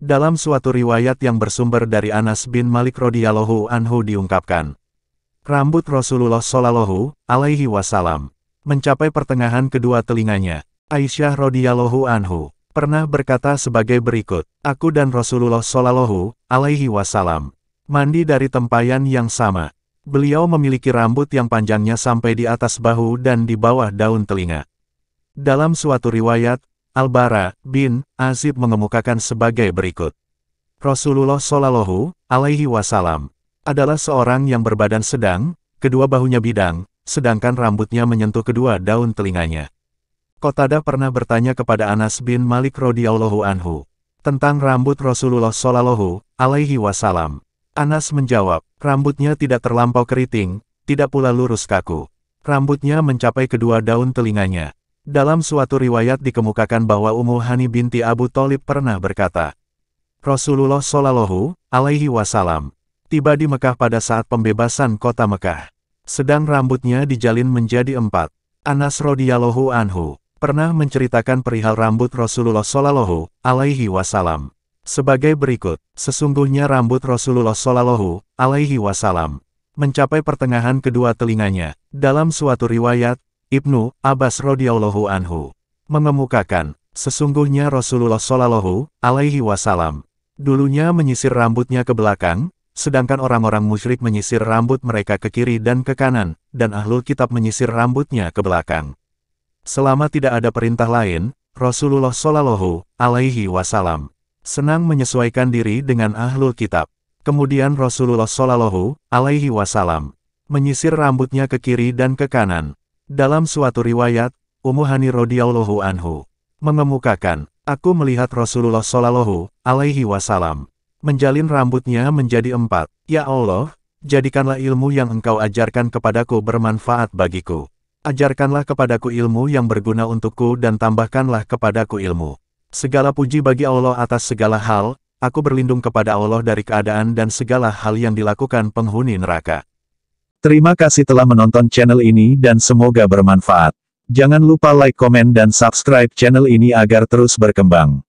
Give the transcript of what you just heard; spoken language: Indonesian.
Dalam suatu riwayat yang bersumber dari Anas bin Malik radhiyallahu anhu diungkapkan, rambut Rasulullah shallallahu alaihi wasallam mencapai pertengahan kedua telinganya. Aisyah radhiyallahu anhu pernah berkata sebagai berikut, Aku dan Rasulullah shallallahu alaihi wasallam mandi dari tempayan yang sama. Beliau memiliki rambut yang panjangnya sampai di atas bahu dan di bawah daun telinga. Dalam suatu riwayat, Al-Bara bin Azib mengemukakan sebagai berikut. Rasulullah Shallallahu Alaihi Wasallam adalah seorang yang berbadan sedang, kedua bahunya bidang, sedangkan rambutnya menyentuh kedua daun telinganya. Kotada pernah bertanya kepada Anas bin Malik radhiyallahu anhu tentang rambut Rasulullah Shallallahu Alaihi Wasallam. Anas menjawab, rambutnya tidak terlampau keriting, tidak pula lurus kaku. Rambutnya mencapai kedua daun telinganya. Dalam suatu riwayat dikemukakan bahwa Ummu Hani binti Abu Thalib pernah berkata, Rasulullah Shallallahu alaihi wasallam tiba di Mekah pada saat pembebasan kota Mekah. Sedang rambutnya dijalin menjadi empat. Anas radhiyallahu anhu pernah menceritakan perihal rambut Rasulullah Shallallahu alaihi wasallam sebagai berikut. Sesungguhnya rambut Rasulullah Shallallahu alaihi wasallam mencapai pertengahan kedua telinganya. Dalam suatu riwayat, Ibnu Abbas radhiyallahu anhu mengemukakan, sesungguhnya Rasulullah shallallahu alaihi wasallam dulunya menyisir rambutnya ke belakang, sedangkan orang-orang musyrik menyisir rambut mereka ke kiri dan ke kanan, dan ahlu kitab menyisir rambutnya ke belakang. Selama tidak ada perintah lain, Rasulullah shallallahu alaihi wasallam senang menyesuaikan diri dengan ahlu kitab. Kemudian Rasulullah Shallallahu Alaihi Wasallam menyisir rambutnya ke kiri dan ke kanan, dalam suatu riwayat, Ummu Hani radhiyallahu anhu mengemukakan, aku melihat Rasulullah shallallahu alaihi wasallam menjalin rambutnya menjadi empat. Ya Allah, jadikanlah ilmu yang engkau ajarkan kepadaku bermanfaat bagiku. Ajarkanlah kepadaku ilmu yang berguna untukku dan tambahkanlah kepadaku ilmu. Segala puji bagi Allah atas segala hal, aku berlindung kepada Allah dari keadaan dan segala hal yang dilakukan penghuni neraka. Terima kasih telah menonton channel ini dan semoga bermanfaat. Jangan lupa like, komen dan subscribe channel ini agar terus berkembang.